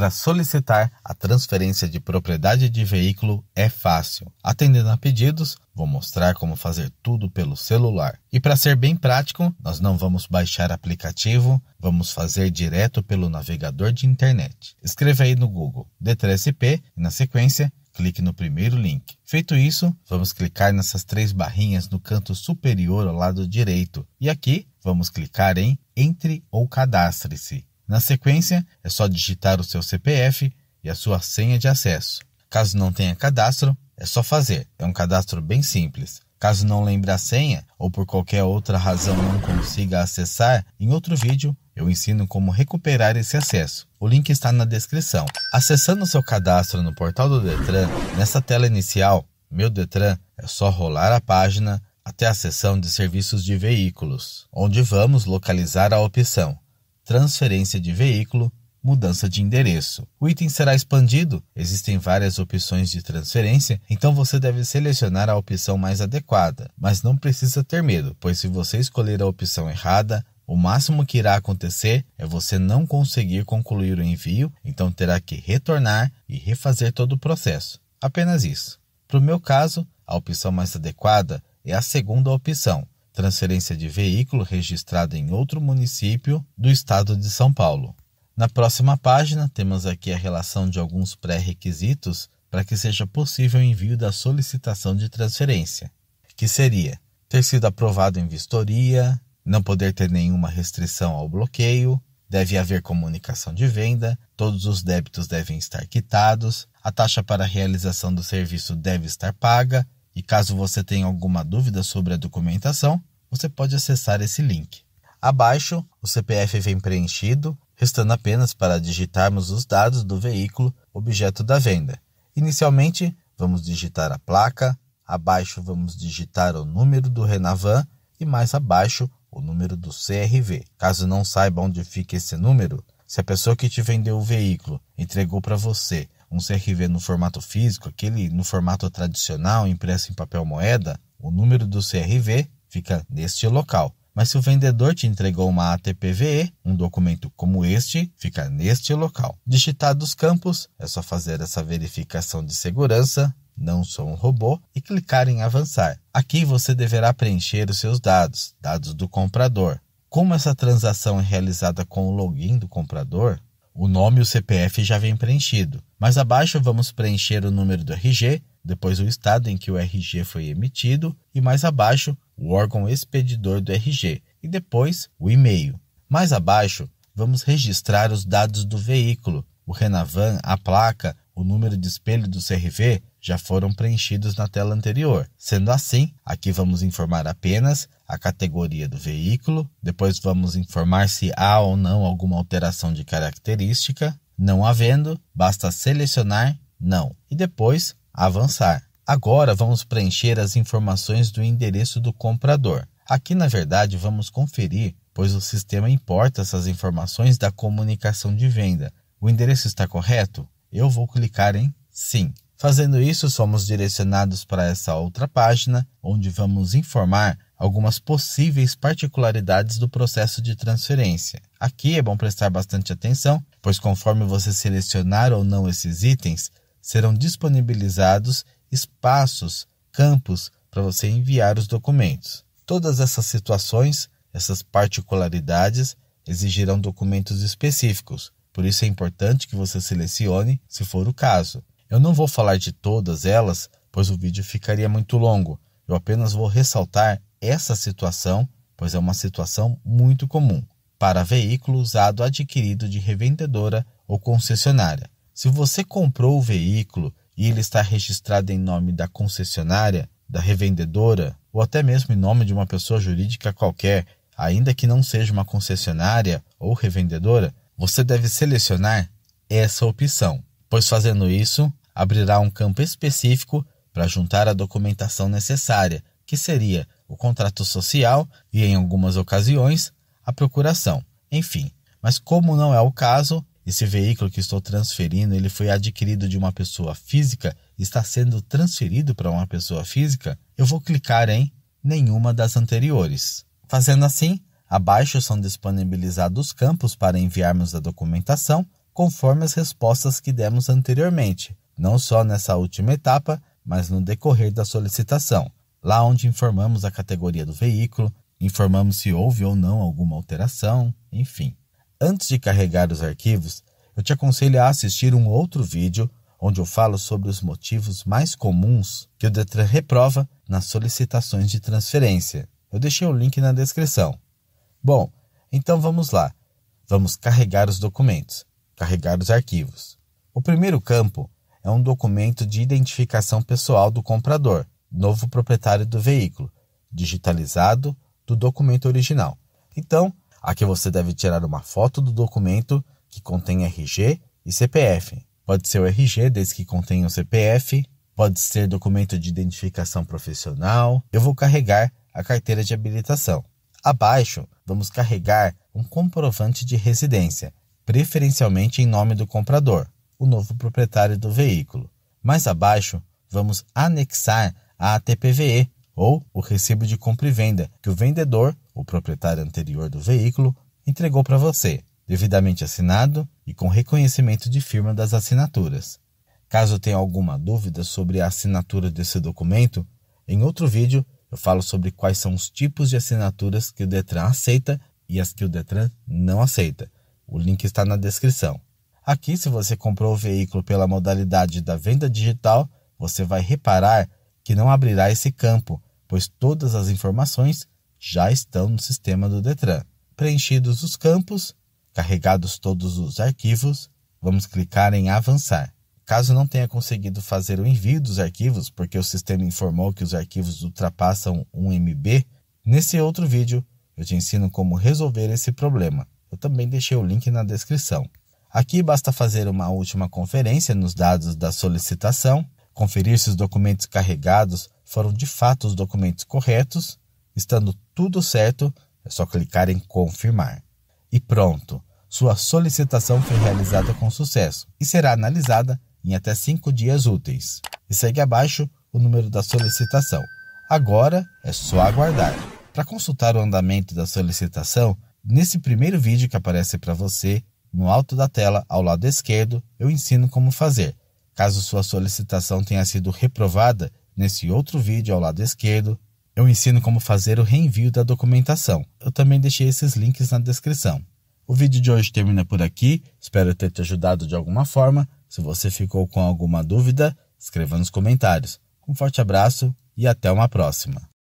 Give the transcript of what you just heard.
Para solicitar a transferência de propriedade de veículo é fácil. Atendendo a pedidos, vou mostrar como fazer tudo pelo celular. E para ser bem prático, nós não vamos baixar aplicativo, vamos fazer direto pelo navegador de internet. Escreva aí no Google D3SP e na sequência clique no primeiro link. Feito isso, vamos clicar nessas três barrinhas no canto superior ao lado direito e aqui vamos clicar em Entre ou Cadastre-se. Na sequência, é só digitar o seu CPF e a sua senha de acesso. Caso não tenha cadastro, é só fazer. É um cadastro bem simples. Caso não lembre a senha ou por qualquer outra razão não consiga acessar, em outro vídeo eu ensino como recuperar esse acesso. O link está na descrição. Acessando o seu cadastro no portal do Detran, nessa tela inicial, Meu Detran, é só rolar a página até a seção de serviços de veículos, onde vamos localizar a opção transferência de veículo, mudança de endereço. O item será expandido, existem várias opções de transferência, então você deve selecionar a opção mais adequada, mas não precisa ter medo, pois se você escolher a opção errada, o máximo que irá acontecer é você não conseguir concluir o envio, então terá que retornar e refazer todo o processo. Apenas isso. Para o meu caso, a opção mais adequada é a segunda opção, transferência de veículo registrado em outro município do estado de São Paulo. Na próxima página, temos aqui a relação de alguns pré-requisitos para que seja possível o envio da solicitação de transferência, que seria ter sido aprovado em vistoria, não poder ter nenhuma restrição ao bloqueio, deve haver comunicação de venda, todos os débitos devem estar quitados, a taxa para a realização do serviço deve estar paga, e caso você tenha alguma dúvida sobre a documentação, você pode acessar esse link. Abaixo, o CPF vem preenchido, restando apenas para digitarmos os dados do veículo objeto da venda. Inicialmente, vamos digitar a placa, abaixo vamos digitar o número do Renavan e mais abaixo o número do CRV. Caso não saiba onde fica esse número, se a pessoa que te vendeu o veículo entregou para você um CRV no formato físico, aquele no formato tradicional impresso em papel moeda, o número do CRV fica neste local. Mas se o vendedor te entregou uma ATPVE, um documento como este fica neste local. Digitado os campos, é só fazer essa verificação de segurança, não sou um robô, e clicar em avançar. Aqui você deverá preencher os seus dados, dados do comprador. Como essa transação é realizada com o login do comprador, o nome e o CPF já vem preenchido, mas abaixo vamos preencher o número do RG, depois o estado em que o RG foi emitido e mais abaixo o órgão expedidor do RG e depois o e-mail. Mais abaixo, vamos registrar os dados do veículo. O Renavan, a placa, o número de espelho do CRV já foram preenchidos na tela anterior. Sendo assim, aqui vamos informar apenas a categoria do veículo, depois vamos informar se há ou não alguma alteração de característica. Não havendo, basta selecionar não e depois avançar. Agora vamos preencher as informações do endereço do comprador. Aqui, na verdade, vamos conferir, pois o sistema importa essas informações da comunicação de venda. O endereço está correto? Eu vou clicar em Sim. Fazendo isso, somos direcionados para essa outra página, onde vamos informar algumas possíveis particularidades do processo de transferência. Aqui é bom prestar bastante atenção, pois conforme você selecionar ou não esses itens, serão disponibilizados espaços, campos para você enviar os documentos. Todas essas situações, essas particularidades, exigirão documentos específicos, por isso é importante que você selecione se for o caso. Eu não vou falar de todas elas, pois o vídeo ficaria muito longo. Eu apenas vou ressaltar essa situação, pois é uma situação muito comum para veículo usado adquirido de revendedora ou concessionária. Se você comprou o veículo e ele está registrado em nome da concessionária, da revendedora ou até mesmo em nome de uma pessoa jurídica qualquer, ainda que não seja uma concessionária ou revendedora, você deve selecionar essa opção, pois fazendo isso, abrirá um campo específico para juntar a documentação necessária, que seria o contrato social e, em algumas ocasiões, a procuração. Enfim, mas como não é o caso, esse veículo que estou transferindo, ele foi adquirido de uma pessoa física, está sendo transferido para uma pessoa física, eu vou clicar em nenhuma das anteriores. Fazendo assim, abaixo são disponibilizados os campos para enviarmos a documentação, conforme as respostas que demos anteriormente, não só nessa última etapa, mas no decorrer da solicitação, lá onde informamos a categoria do veículo, informamos se houve ou não alguma alteração, enfim. Antes de carregar os arquivos, eu te aconselho a assistir um outro vídeo onde eu falo sobre os motivos mais comuns que o Detran reprova nas solicitações de transferência. Eu deixei o link na descrição. Bom, então vamos lá. Vamos carregar os documentos, carregar os arquivos. O primeiro campo é um documento de identificação pessoal do comprador, novo proprietário do veículo, digitalizado do documento original. Então, Aqui você deve tirar uma foto do documento que contém RG e CPF. Pode ser o RG, desde que contenha o CPF, pode ser documento de identificação profissional. Eu vou carregar a carteira de habilitação. Abaixo, vamos carregar um comprovante de residência, preferencialmente em nome do comprador, o novo proprietário do veículo. Mais abaixo, vamos anexar a ATPVE, ou o recibo de compra e venda, que o vendedor o proprietário anterior do veículo, entregou para você, devidamente assinado e com reconhecimento de firma das assinaturas. Caso tenha alguma dúvida sobre a assinatura desse documento, em outro vídeo eu falo sobre quais são os tipos de assinaturas que o Detran aceita e as que o Detran não aceita. O link está na descrição. Aqui, se você comprou o veículo pela modalidade da venda digital, você vai reparar que não abrirá esse campo, pois todas as informações já estão no sistema do Detran. Preenchidos os campos, carregados todos os arquivos, vamos clicar em Avançar. Caso não tenha conseguido fazer o envio dos arquivos, porque o sistema informou que os arquivos ultrapassam 1 MB, nesse outro vídeo eu te ensino como resolver esse problema. Eu também deixei o link na descrição. Aqui basta fazer uma última conferência nos dados da solicitação, conferir se os documentos carregados foram de fato os documentos corretos Estando tudo certo, é só clicar em confirmar. E pronto! Sua solicitação foi realizada com sucesso e será analisada em até 5 dias úteis. E segue abaixo o número da solicitação. Agora é só aguardar. Para consultar o andamento da solicitação, nesse primeiro vídeo que aparece para você, no alto da tela, ao lado esquerdo, eu ensino como fazer. Caso sua solicitação tenha sido reprovada, nesse outro vídeo ao lado esquerdo, eu ensino como fazer o reenvio da documentação. Eu também deixei esses links na descrição. O vídeo de hoje termina por aqui. Espero ter te ajudado de alguma forma. Se você ficou com alguma dúvida, escreva nos comentários. Um forte abraço e até uma próxima.